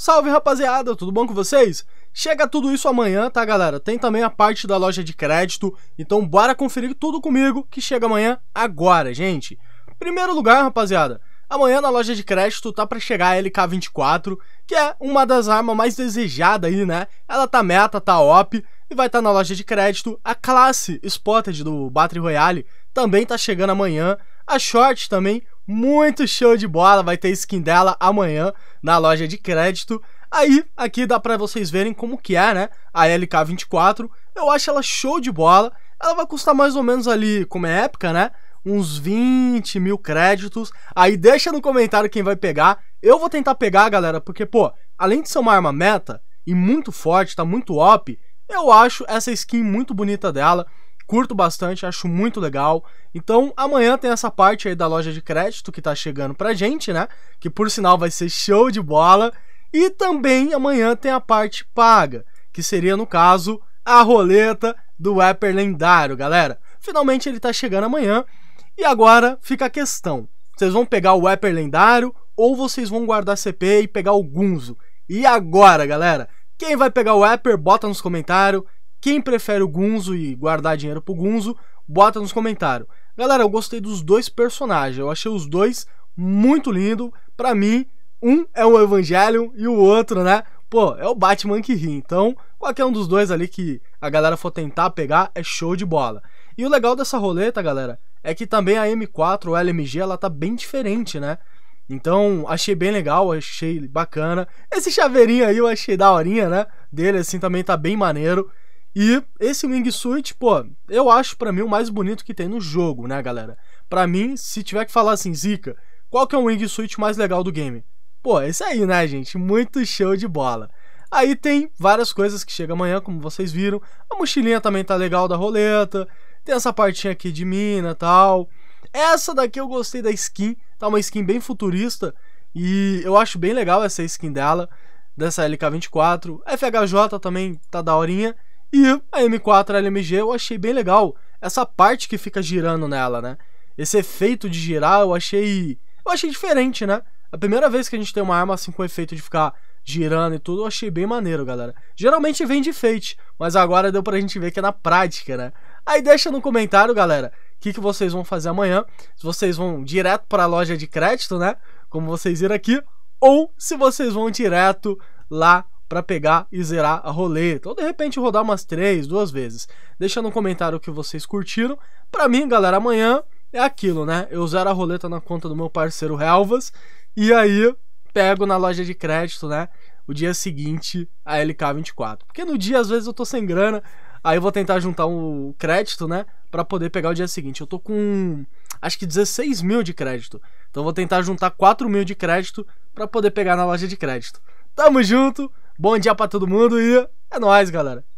Salve rapaziada, tudo bom com vocês? Chega tudo isso amanhã, tá galera? Tem também a parte da loja de crédito, então bora conferir tudo comigo que chega amanhã agora, gente. Primeiro lugar, rapaziada, amanhã na loja de crédito tá para chegar a LK24, que é uma das armas mais desejadas aí, né? Ela tá meta, tá op e vai estar tá na loja de crédito. A classe Spotted do Battle Royale também tá chegando amanhã. A Short também, muito show de bola, vai ter skin dela amanhã na loja de crédito. Aí, aqui dá pra vocês verem como que é, né? A LK24, eu acho ela show de bola. Ela vai custar mais ou menos ali, como é época, né? Uns 20 mil créditos. Aí deixa no comentário quem vai pegar. Eu vou tentar pegar, galera, porque, pô, além de ser uma arma meta e muito forte, tá muito op, eu acho essa skin muito bonita dela curto bastante, acho muito legal. Então, amanhã tem essa parte aí da loja de crédito que tá chegando pra gente, né? Que por sinal vai ser show de bola. E também amanhã tem a parte paga, que seria no caso a roleta do Wapper lendário, galera. Finalmente ele tá chegando amanhã. E agora fica a questão: vocês vão pegar o Wapper lendário ou vocês vão guardar CP e pegar o Gunzo? E agora, galera? Quem vai pegar o Wapper, bota nos comentários. Quem prefere o Gunzo e guardar dinheiro pro Gunzo, bota nos comentários. Galera, eu gostei dos dois personagens. Eu achei os dois muito lindo. Para mim, um é o Evangelion e o outro, né? Pô, é o Batman que ri. Então, qualquer um dos dois ali que a galera for tentar pegar é show de bola. E o legal dessa roleta, galera, é que também a M4 ou LMG ela tá bem diferente, né? Então, achei bem legal, achei bacana. Esse chaveirinho aí eu achei da horinha, né? Dele assim também tá bem maneiro. E esse wing suit pô, eu acho para mim o mais bonito que tem no jogo, né, galera? Para mim, se tiver que falar assim, zica, qual que é o wing suit mais legal do game? Pô, esse aí, né, gente? Muito show de bola. Aí tem várias coisas que chega amanhã, como vocês viram. A mochilinha também tá legal da roleta. Tem essa partinha aqui de mina tal. Essa daqui eu gostei da skin. Tá uma skin bem futurista. E eu acho bem legal essa skin dela. Dessa LK24. A FHJ também tá daorinha. E a M4 LMG eu achei bem legal. Essa parte que fica girando nela, né? Esse efeito de girar eu achei. Eu achei diferente, né? A primeira vez que a gente tem uma arma assim com efeito de ficar girando e tudo, eu achei bem maneiro, galera. Geralmente vem de feit, mas agora deu pra gente ver que é na prática, né? Aí deixa no comentário, galera, o que, que vocês vão fazer amanhã. Se vocês vão direto pra loja de crédito, né? Como vocês viram aqui, ou se vocês vão direto lá para pegar e zerar a roleta, ou de repente rodar umas três, duas vezes. Deixa no comentário o que vocês curtiram. Para mim, galera, amanhã é aquilo, né? Eu zero a roleta na conta do meu parceiro Helvas e aí pego na loja de crédito, né? O dia seguinte a LK24. Porque no dia às vezes eu tô sem grana, aí eu vou tentar juntar o um crédito, né? Para poder pegar o dia seguinte. Eu tô com acho que 16 mil de crédito. Então vou tentar juntar 4 mil de crédito para poder pegar na loja de crédito. Tamo junto! Bom dia para todo mundo e é nóis, galera.